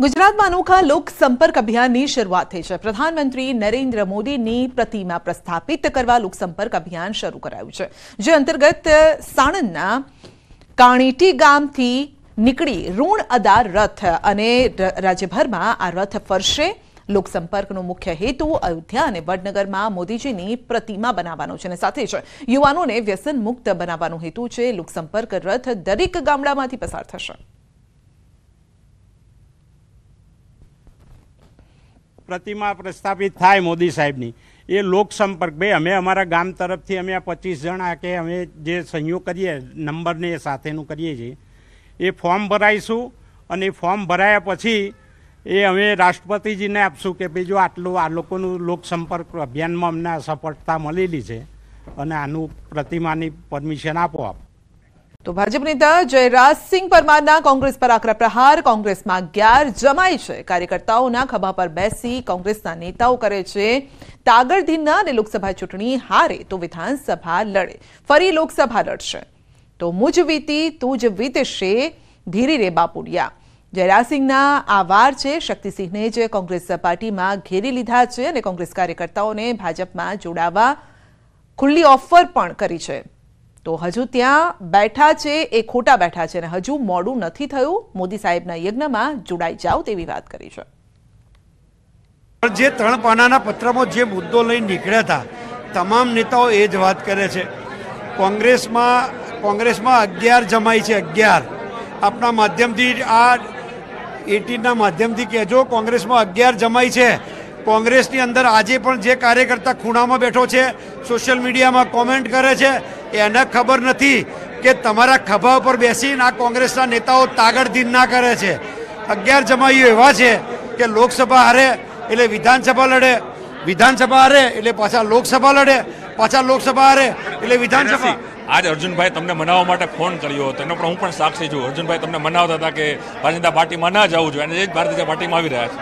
ગુજરાતમાં અનોખા લોકસંપર્ક અભિયાનની શરૂઆત થઈ છે પ્રધાનમંત્રી નરેન્દ્ર મોદીની પ્રતિમા પ્રસ્થાપિત કરવા લોકસંપર્ક અભિયાન શરૂ કરાયું છે જે અંતર્ગત સાણંદના કાણીટી ગામથી નીકળી ઋણ અદાર રથ અને રાજ્યભરમાં આ રથ ફરશે લોકસંપર્કનો મુખ્ય હેતુ અયોધ્યા અને વડનગરમાં મોદીજીની પ્રતિમા બનાવવાનો છે અને સાથે જ યુવાનોને વ્યસન મુક્ત બનાવવાનો હેતુ છે લોકસંપર્ક રથ દરેક ગામડામાંથી પસાર થશે પ્રતિમા પ્રસ્થાપિત થાય મોદી સાહેબની એ લોકસંપર્ક ભાઈ અમે અમારા ગામ તરફથી અમે આ પચીસ જણા કે અમે જે સંયોગ કરીએ નંબરને એ સાથેનું કરીએ છીએ એ ફોર્મ ભરાઈશું અને એ ફોર્મ ભરાયા પછી એ અમે રાષ્ટ્રપતિજીને આપશું કે ભાઈ જો આટલું આ લોકોનું લોકસંપર્ક અભિયાનમાં અમને સફળતા મળેલી છે અને આનું પ્રતિમાની પરમિશન આપો આપ તો ભાજપ નેતા જયરાજસિંહ પરમારના કોંગ્રેસ પર આકરા પ્રહાર કોંગ્રેસમાં ગેર જમાય છે કાર્યકર્તાઓના ખભા પર બેસી કોંગ્રેસના નેતાઓ કરે છે તાગડધીના અને લોકસભા ચૂંટણી હારે તો વિધાનસભા લડે ફરી લોકસભા લડશે તો મુજ વીતી તું જ વીતશે ધીરે રે બાપુડિયા જયરાજસિંહના આ વાર છે શક્તિસિંહને જે કોંગ્રેસ પાર્ટીમાં ઘેરી લીધા છે અને કોંગ્રેસ કાર્યકર્તાઓને ભાજપમાં જોડાવા ખુલ્લી ઓફર પણ કરી છે તો હજુ ત્યાં બેઠા છે એ ખોટા બેઠા છે અને હજુ મોડું નથી થયું મોદી સાહેબના યજ્ઞમાં જોડાઈ જાઓ તેવી વાત કરી છે જે ત્રણ પાનાના પત્રમાં જે મુદ્દો લઈને નીકળ્યા હતા તમામ નેતાઓ એ જ વાત કરે છે કોંગ્રેસમાં કોંગ્રેસમાં અગિયાર જમાઈ છે અગિયાર આપણા માધ્યમથી આ એટીનના માધ્યમથી કહેજો કોંગ્રેસમાં અગિયાર જમાઈ છે કોંગ્રેસની અંદર આજે પણ જે કાર્યકર્તા ખૂણામાં બેઠો છે સોશિયલ મીડિયામાં કોમેન્ટ કરે છે એને ખબર નથી કે તમારા ખભા ઉપર બેસીને આ કોંગ્રેસના નેતાઓ તાગડધી ના કરે છે અગિયાર જમાઈઓ એવા છે કે લોકસભા હારે એટલે વિધાનસભા લડે વિધાનસભા હારે એટલે પાછા લોકસભા લડે પાછા લોકસભા હારે એટલે વિધાનસભા આજે અર્જુનભાઈ તમને મનાવવા માટે ફોન કર્યો હતો એનો પણ હું પણ સાક્ષી છું અર્જુનભાઈ તમને મનાવતા હતા કે ભારતીય જનતા પાર્ટીમાં ના જવું જોઈએ અને એ જ ભારતીય જનતા પાર્ટીમાં આવી રહ્યા છે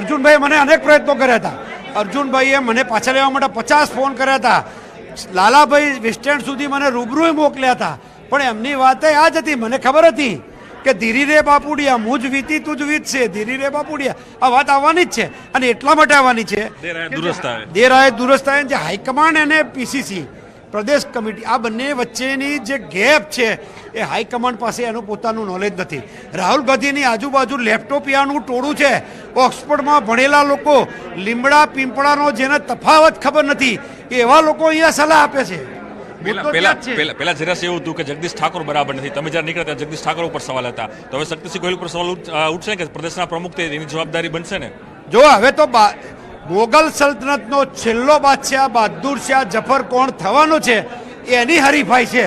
અર્જુનભાઈ મને અનેક પ્રયત્નો કર્યા હતા અર્જુનભાઈએ મને પાછા લેવા માટે પચાસ ફોન કર્યા હતા લાલાભાઈ વેસ્ટર્ન સુધી મને રૂબરૂ મોકલ્યા હતા પણ એમની વાત આ જ હતી મને ખબર હતી કે ધીરી રે બાપુડિયા જ વીતી તું જ વીત છે ધીરી રે બાપુડિયા આ વાત આવવાની જ છે અને એટલા માટે આવવાની છે દેરાય દુરસ્ત જે હાઈકમાન્ડ એને પીસીસી પ્રદેશ કમિટી આ બંને વચ્ચેની જે ગેપ છે એ હાઈકમાન્ડ પાસે એનું પોતાનું નોલેજ નથી રાહુલ ગાંધીની આજુબાજુ લેપટોપિયાનું ટોળું છે ઓક્સફોર્ડમાં ભણેલા લોકો લીમડા પીંપળાનો જેને તફાવત ખબર નથી એવા લોકો અહીંયા સલાહ આપે છે પેલા જરાસ એવું હતું કે જગદીશ ઠાકોર બરાબર નથી તમે જ્યારે નીકળ્યા જગદીશ ઠાકોર ઉપર સવાલ હતા તો હવે શક્તિસિંહ ગોહિલ ઉપર સવાલ ઉઠશે કે પ્રદેશના પ્રમુખ તે એની જવાબદારી બનશે ને જો હવે તો મોગલ સલ્તનતનો છેલ્લો બાદશાહ બહાદુર શાહ જફર કોણ થવાનો છે એની હરીફાઈ છે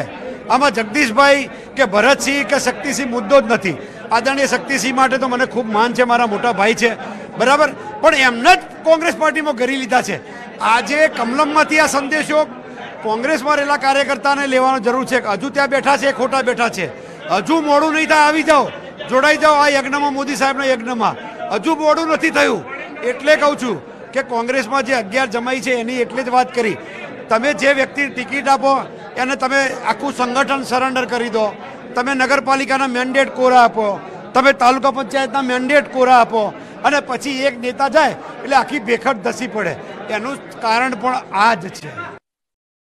આમાં જગદીશભાઈ કે ભરતસિંહ કે શક્તિસિંહ મુદ્દો જ નથી આદરણીય શક્તિસિંહ માટે તો મને ખૂબ માન છે મારા મોટા ભાઈ છે બરાબર પણ એમને જ કોંગ્રેસ પાર્ટીમાં ઘરી લીધા છે આજે કમલમમાંથી આ સંદેશો કોંગ્રેસમાં રહેલા કાર્યકર્તાને લેવાનો જરૂર છે હજુ ત્યાં બેઠા છે ખોટા બેઠા છે હજુ મોડું નહીં થાય આવી જાઓ જોડાઈ જાઓ આ યજ્ઞમાં મોદી સાહેબના યજ્ઞમાં હજુ મોડું નથી થયું એટલે કહું છું કે કોંગ્રેસમાં જે અગિયાર જમાઈ છે એની એટલી જ વાત કરી તમે જે વ્યક્તિ ટિકિટ આપો એને તમે આખું સંગઠન સરેન્ડર કરી દો તમે નગરપાલિકાના મેન્ડેટ કોરા આપો તમે તાલુકા પંચાયતના મેન્ડેટ કોરા આપો અને પછી એક નેતા જાય એટલે આખી ભેખડ ધસી પડે એનું કારણ પણ આ જ છે